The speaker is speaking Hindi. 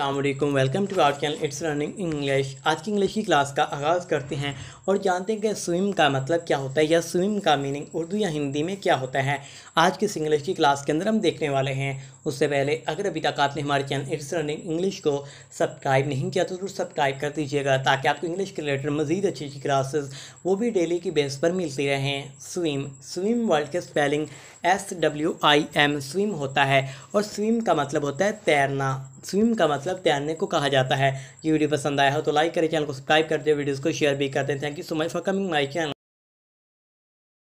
अल्लाम welcome to our channel it's running English आज की इंग्लिश की क्लास का आगाज़ करते हैं और जानते हैं कि स्विम का मतलब क्या होता है या स्विम का मीनिंग उर्दू या हिंदी में क्या होता है आज किस इंग्लिश की क्लास के अंदर हम देखने वाले हैं उससे पहले अगर अभी तक आपने हमारे चैनल इट्स रनिंग इंग्लिश को सब्सक्राइब नहीं किया तो जरूर सब्सक्राइब कर दीजिएगा ताकि आपको इंग्लिश के रिलेटेड मजीद अच्छी अच्छी क्लासेज़ वो भी डेली की बेस पर मिलती रहें स्विम स्विम वर्ल्ड के spelling S W I M swim होता है और स्विम का मतलब होता है तैरना स्विम का मतलब तैरने को कहा जाता है ये वीडियो पसंद आया हो तो लाइक करें चैनल को सब्सक्राइब कर दे वीडियोज़ को शेयर भी कर दें thank you so much for coming my channel